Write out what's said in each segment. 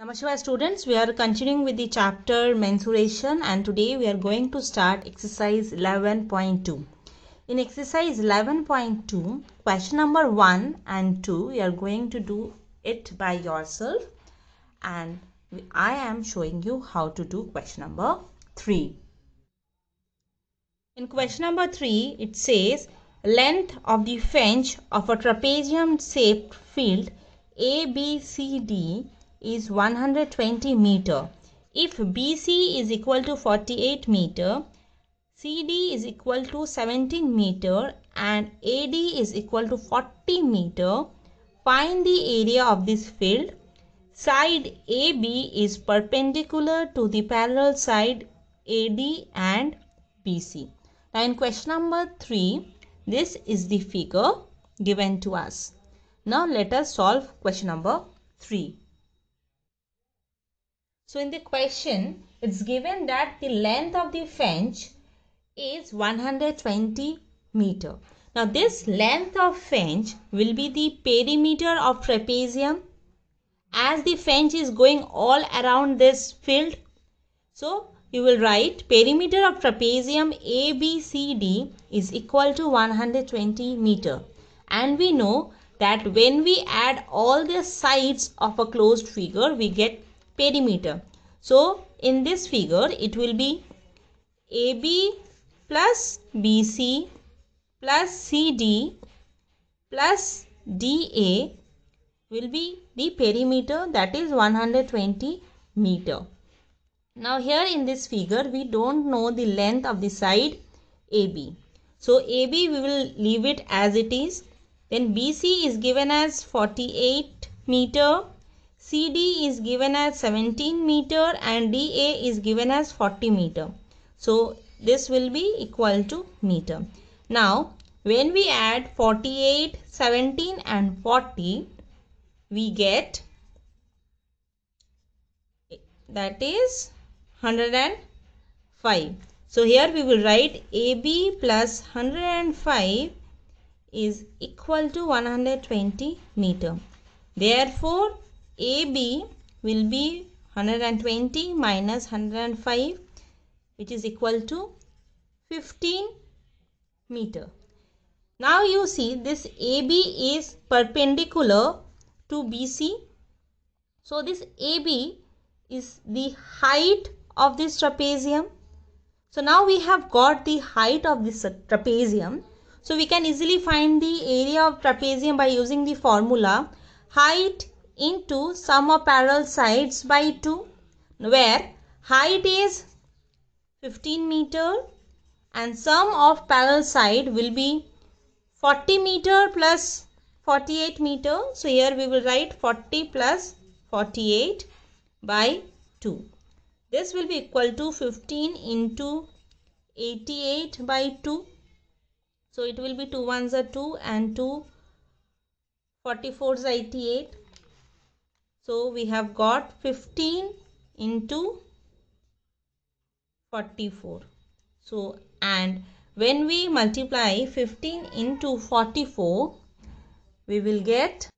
Namashiva students, we are continuing with the chapter mensuration and today we are going to start exercise 11.2. In exercise 11.2, question number 1 and 2, you are going to do it by yourself and I am showing you how to do question number 3. In question number 3, it says length of the fence of a trapezium shaped field ABCD is 120 meter. If BC is equal to 48 meter, CD is equal to 17 meter and AD is equal to 40 meter, find the area of this field. Side AB is perpendicular to the parallel side AD and BC. Now in question number 3, this is the figure given to us. Now let us solve question number 3. So in the question, it's given that the length of the fence is 120 meter. Now this length of fence will be the perimeter of trapezium as the fence is going all around this field. So you will write perimeter of trapezium ABCD is equal to 120 meter. And we know that when we add all the sides of a closed figure, we get perimeter. So, in this figure, it will be AB plus BC plus CD plus DA will be the perimeter that is 120 meter. Now here in this figure we don't know the length of the side AB. So AB we will leave it as it is. Then BC is given as 48 meter CD is given as 17 meter and DA is given as 40 meter. So this will be equal to meter. Now when we add 48, 17 and 40 we get that is 105. So here we will write AB plus 105 is equal to 120 meter. Therefore AB will be 120 minus 105 which is equal to 15 meter. Now you see this AB is perpendicular to BC. So this AB is the height of this trapezium. So now we have got the height of this trapezium. So we can easily find the area of trapezium by using the formula height into sum of parallel sides by 2 where height is 15 meter and sum of parallel side will be 40 meter plus 48 meter. So, here we will write 40 plus 48 by 2. This will be equal to 15 into 88 by 2. So, it will be 2 ones are 2 and 2 44 is 88 so we have got 15 into 44. So and when we multiply 15 into 44 we will get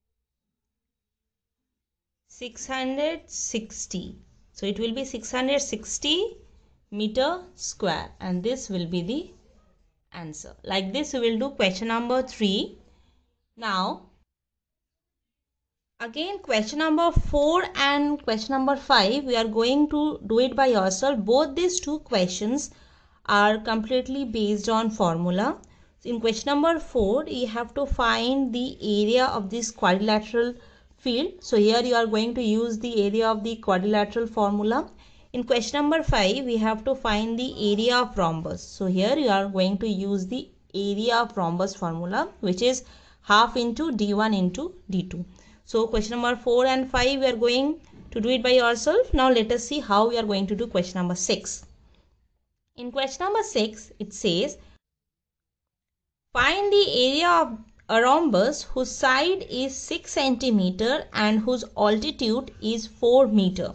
660. So it will be 660 meter square and this will be the answer. Like this we will do question number 3. Now Again question number 4 and question number 5 we are going to do it by yourself. Both these two questions are completely based on formula. So in question number 4 you have to find the area of this quadrilateral field. So here you are going to use the area of the quadrilateral formula. In question number 5 we have to find the area of rhombus. So here you are going to use the area of rhombus formula which is half into d1 into d2. So question number 4 and 5 we are going to do it by yourself. Now let us see how we are going to do question number 6. In question number 6 it says find the area of a rhombus whose side is 6 centimeter and whose altitude is 4 meter.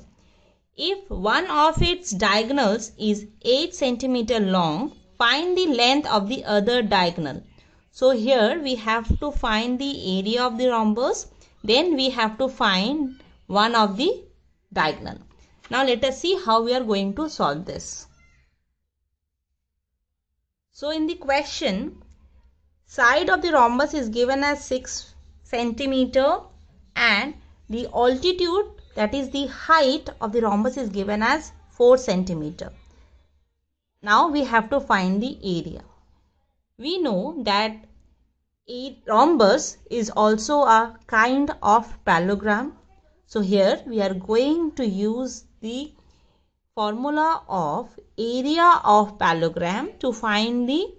If one of its diagonals is 8 centimeter long, find the length of the other diagonal. So here we have to find the area of the rhombus then we have to find one of the diagonal. Now let us see how we are going to solve this. So in the question, side of the rhombus is given as 6 centimeter and the altitude that is the height of the rhombus is given as 4 centimeter. Now we have to find the area. We know that a rhombus is also a kind of parallelogram. So here we are going to use the formula of area of parallelogram to find the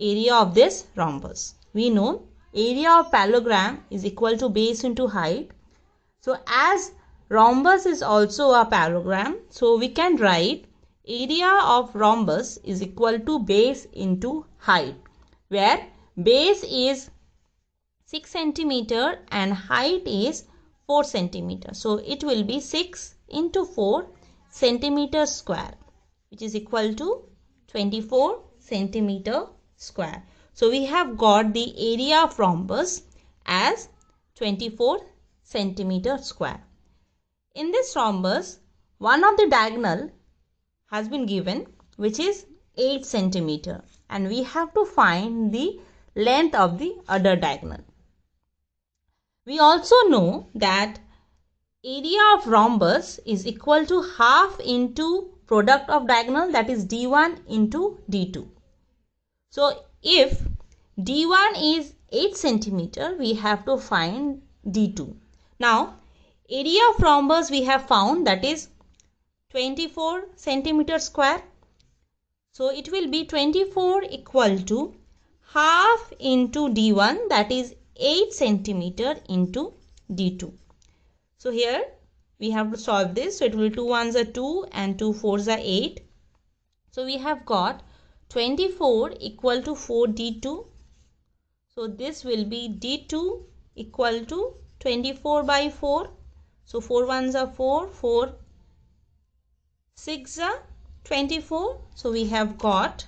area of this rhombus. We know area of parallelogram is equal to base into height. So as rhombus is also a parallelogram, so we can write area of rhombus is equal to base into height where Base is 6 centimeter and height is 4 centimeter. So it will be 6 into 4 centimeter square which is equal to 24 centimeter square. So we have got the area of rhombus as 24 centimeter square. In this rhombus, one of the diagonal has been given which is 8 centimeter and we have to find the length of the other diagonal. We also know that area of rhombus is equal to half into product of diagonal that is d1 into d2. So if d1 is 8 centimeter, we have to find d2. Now area of rhombus we have found that is 24 centimeter square. So it will be 24 equal to half into D1 that is 8 centimeter into D2. So here we have to solve this. So it will 2 ones are 2 and 2 fours are 8. So we have got 24 equal to 4 D2. So this will be D2 equal to 24 by 4. So 4 ones are 4, 4 6 are 24. So we have got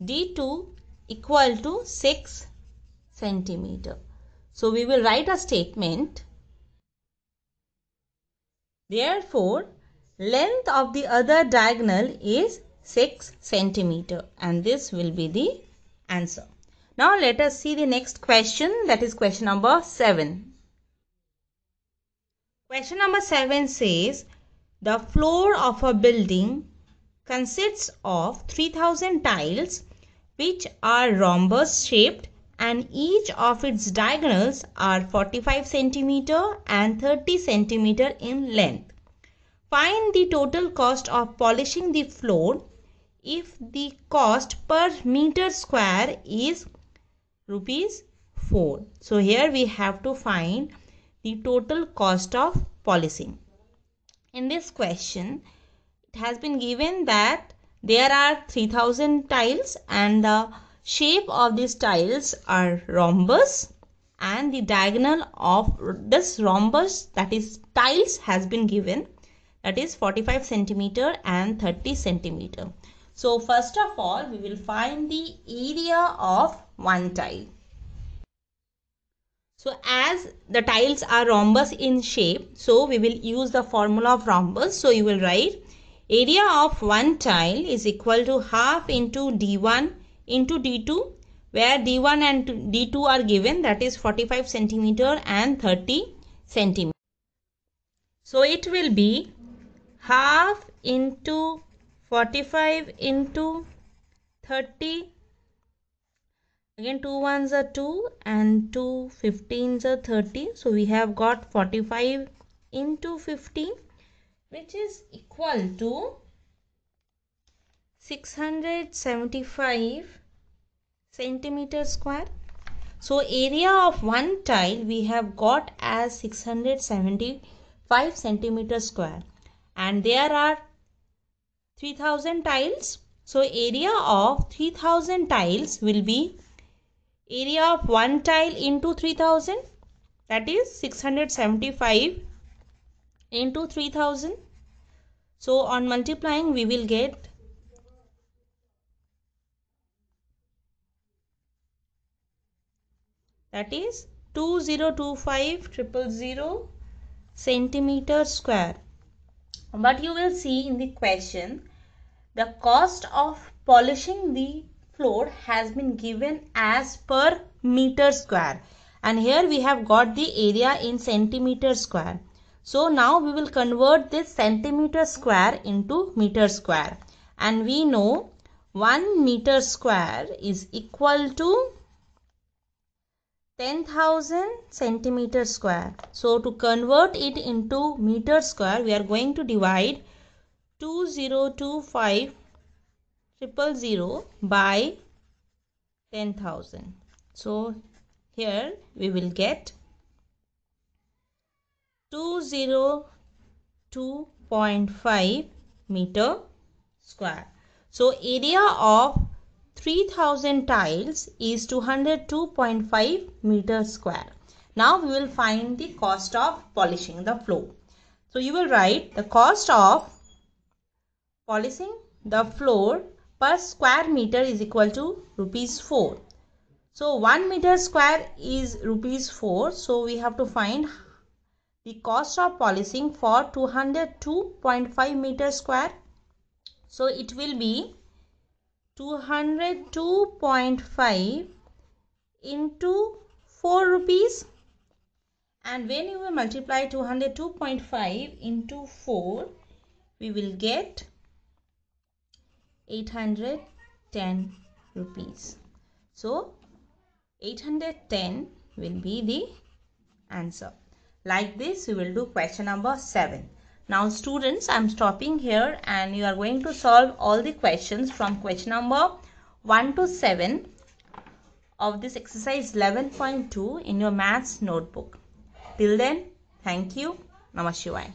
D2 equal to 6 centimeter. So we will write a statement. Therefore, length of the other diagonal is 6 centimeter and this will be the answer. Now let us see the next question that is question number 7. Question number 7 says the floor of a building consists of 3000 tiles which are rhombus shaped and each of its diagonals are 45 cm and 30 cm in length. Find the total cost of polishing the floor if the cost per meter square is rupees 4. So here we have to find the total cost of polishing. In this question, it has been given that there are 3000 tiles and the shape of these tiles are rhombus and the diagonal of this rhombus that is tiles has been given that is 45 centimeter and 30 centimeter. So first of all we will find the area of one tile. So as the tiles are rhombus in shape, so we will use the formula of rhombus. So you will write Area of one tile is equal to half into D1 into D2 where D1 and D2 are given that is 45 centimeter and 30 centimeter. So it will be half into 45 into 30 again 2 ones are 2 and 2 15s are 30 so we have got 45 into 15 which is equal to 675 centimeter square. So area of one tile we have got as 675 centimeter square and there are 3000 tiles. So area of 3000 tiles will be area of one tile into 3000 that is 675 into 3000 so on multiplying we will get that is 2025 triple zero centimeter square but you will see in the question the cost of polishing the floor has been given as per meter square and here we have got the area in centimeter square so now we will convert this centimeter square into meter square and we know 1 meter square is equal to 10,000 centimeter square. So to convert it into meter square we are going to divide 2025 triple zero by 10,000. So here we will get 202.5 meter square. So area of 3000 tiles is 202.5 meter square. Now we will find the cost of polishing the floor. So you will write the cost of polishing the floor per square meter is equal to rupees 4. So 1 meter square is rupees 4. So we have to find the cost of polishing for 202.5 meter square so it will be 202.5 into 4 rupees and when you will multiply 202.5 into 4 we will get 810 rupees so 810 will be the answer like this, we will do question number 7. Now students, I am stopping here and you are going to solve all the questions from question number 1 to 7 of this exercise 11.2 in your maths notebook. Till then, thank you. Namaste.